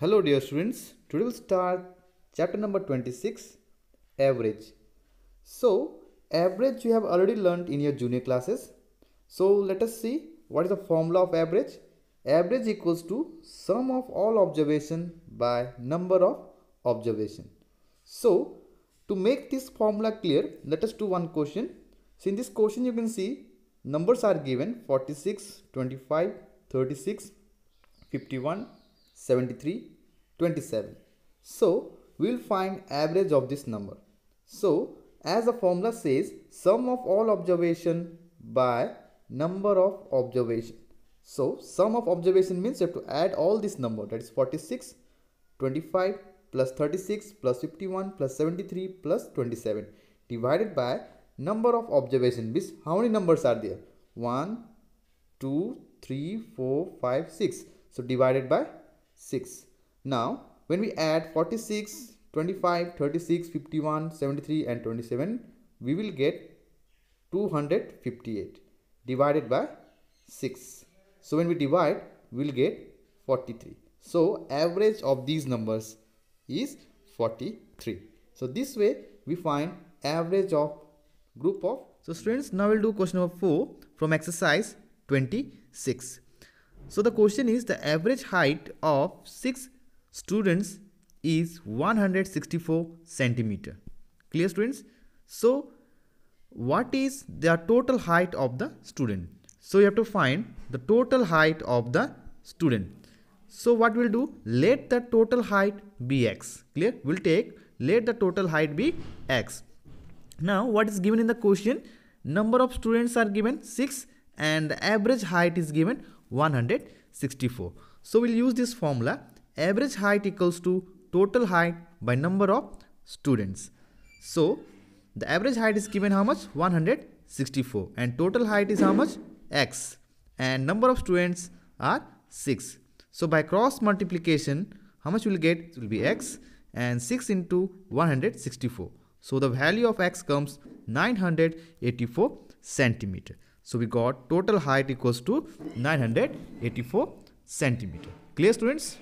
Hello dear students, today we'll start chapter number 26 average. So average you have already learned in your junior classes. So let us see what is the formula of average. Average equals to sum of all observation by number of observation. So to make this formula clear, let us do one question. So in this question you can see numbers are given 46, 25, 36, 51, 73, 27. So we will find average of this number. So as the formula says sum of all observation by number of observation. So sum of observation means you have to add all this number that is 46, 25, plus 36 plus 51 plus 73 plus 27 divided by number of observation means how many numbers are there 1 2 3 4 5 6 so divided by 6 now when we add 46 25 36 51 73 and 27 we will get 258 divided by 6 so when we divide we'll get 43 so average of these numbers is 43. So this way we find average of group of. So students now we'll do question number 4 from exercise 26. So the question is the average height of 6 students is 164 centimeter. Clear students? So what is the total height of the student? So you have to find the total height of the student. So what we'll do? Let the total height be x. Clear? We'll take let the total height be x. Now what is given in the question? Number of students are given 6 and the average height is given 164. So we'll use this formula. Average height equals to total height by number of students. So the average height is given how much? 164 and total height is how much? x and number of students are 6. So by cross multiplication, how much we'll get? It will be x and 6 into 164. So the value of x comes 984 centimeter. So we got total height equals to 984 centimeter. Clear students?